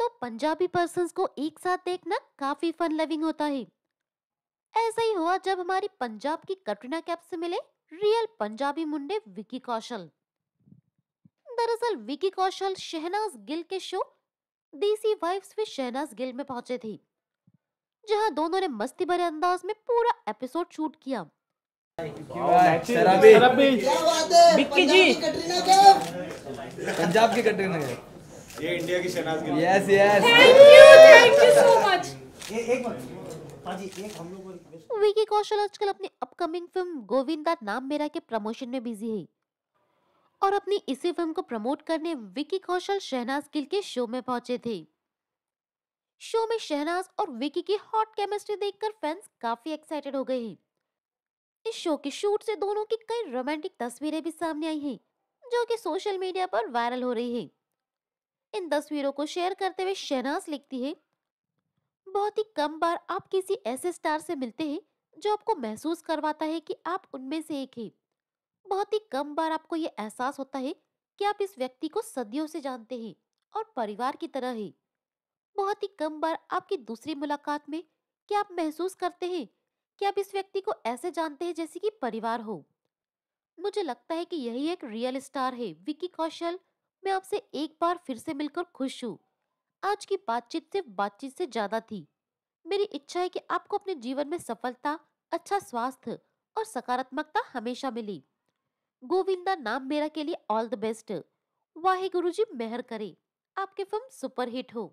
तो पंजाबी पर्सन को एक साथ देखना काफी फन लविंग होता है ऐसा ही हुआ जब हमारी पंजाब की कटरीना कैप से मिले रियल पंजाबी मुंडे विकी कौशल दरअसल विकी कौशल शहनाज गिल के शो डीसी वाइफ्स में शहनाज गिल में पहुंचे थे जहां दोनों ने मस्ती भरे अंदाज में पूरा एपिसोड शूट किया पंजाब की कटरीना ये इंडिया की Shehnaaz Gill yes yes thank you thank you so much ये एक विकी कौशल आजकल अपनी अपकमिंग फिल्म गोविंदा नाम मेरा के प्रमोशन में बिजी है और अपनी इसी फिल्म को प्रमोट करने विकी कौशल शहनाज गिल के शो में पहुंचे थे शो में शहनाज और विकी की हॉट केमिस्ट्री देखकर फैंस काफी एक्साइटेड हो गए हैं इस शो के शूट से दोनों की कई रोमांटिक तस्वीरें भी सामने आई हैं जो कि सोशल मीडिया पर वायरल हो रही हैं इन तस्वीरों को शेयर करते हुए शहनाज लिखती है बहुत ही कम बार आप किसी ऐसे स्टार से मिलते हैं जो आपको महसूस करवाता है कि आप उनमें से एक हैं बहुत ही कम बार आपको ये एहसास होता है कि आप इस व्यक्ति को सदियों से जानते हैं और परिवार की तरह है बहुत ही कम बार आपकी दूसरी मुलाकात में क्या आप महसूस करते हैं कि आप इस व्यक्ति को ऐसे जानते हैं जैसे कि परिवार हो मुझे लगता है कि यही एक रियल स्टार है विकी कौशल मैं आपसे एक बार फिर से मिलकर खुश हूँ आज की बातचीत सिर्फ बातचीत से ज्यादा थी मेरी इच्छा है कि आपको अपने जीवन में सफलता अच्छा स्वास्थ्य और सकारात्मकता हमेशा मिली गोविंदा नाम मेरा के लिए ऑल द बेस्ट वाहे गुरु जी मेहर करे आपकी फिल्म सुपरहिट हो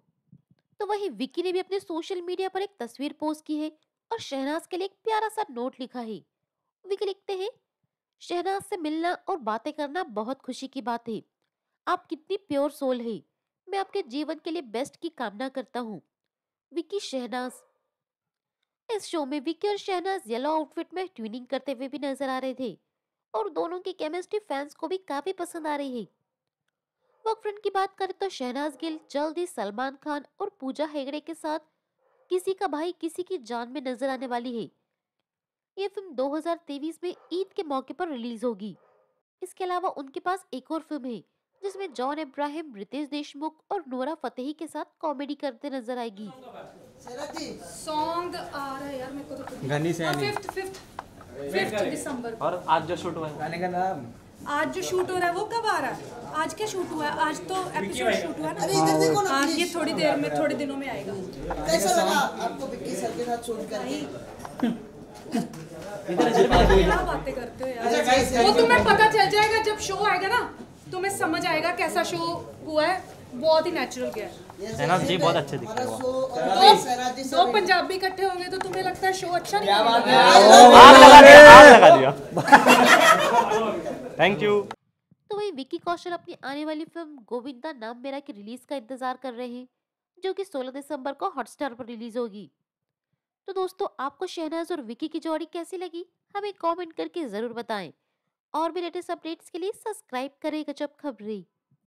तो वही विकी ने भी अपने सोशल मीडिया पर एक तस्वीर पोस्ट की है और शहनाज के लिए एक प्यारा सा नोट लिखा है विकी लिखते हैं शहनाज से मिलना और बातें करना बहुत खुशी की बात है आप कितनी प्योर सोल है मैं आपके जीवन के लिए बेस्ट की कामना करता हूँ विकी शहनाज इस शो में विकी और शहनाज येलो आउटफिट में ट्यूनिंग करते हुए भी नजर आ रहे थे और दोनों की केमिस्ट्री फैंस को भी काफी पसंद आ रही है वर्क फ्रेंड की बात करें तो शहनाज गिल जल्द ही सलमान खान और पूजा हेगड़े के साथ किसी का भाई किसी की जान में नजर आने वाली है ये फिल्म 2023 में ईद के मौके पर रिलीज होगी इसके अलावा उनके पास एक और फिल्म है जिसमें जॉन इब्राहिम रितेश देशमुख और नोरा फतेही के साथ कॉमेडी करते नजर आएगी तो हाँ, आज जो शूट हो रहा है वो कब आ रहा है आज क्या शूट हुआ है आज तो एपिसोड शूट हुआ है ना इधर हाँ ये थोड़ी देर में थोड़े दिनों में आएगा कैसा लगा आपको विक्की सर के साथ शूट करके इधर बातें करते हो यार अच्छा, वो तुम्हें पता चल जाएगा जब शो आएगा ना तुम्हें समझ आएगा कैसा शो हुआ है बहुत ही नेचुरल गया है जी बहुत अच्छे दिख रहे दो पंजाबी इकट्ठे होंगे तो तुम्हें लगता है शो अच्छा नहीं लगा दिया थैंक यू तो वही विकी कौशल अपनी आने वाली फिल्म गोविंदा नाम मेरा की रिलीज का इंतजार कर रहे हैं जो कि 16 दिसंबर को हॉटस्टार पर रिलीज होगी तो दोस्तों आपको शहनाज और विकी की जोड़ी कैसी लगी हमें कमेंट करके ज़रूर बताएं और भी लेटेस्ट अपडेट्स के लिए सब्सक्राइब करें गजब खबरी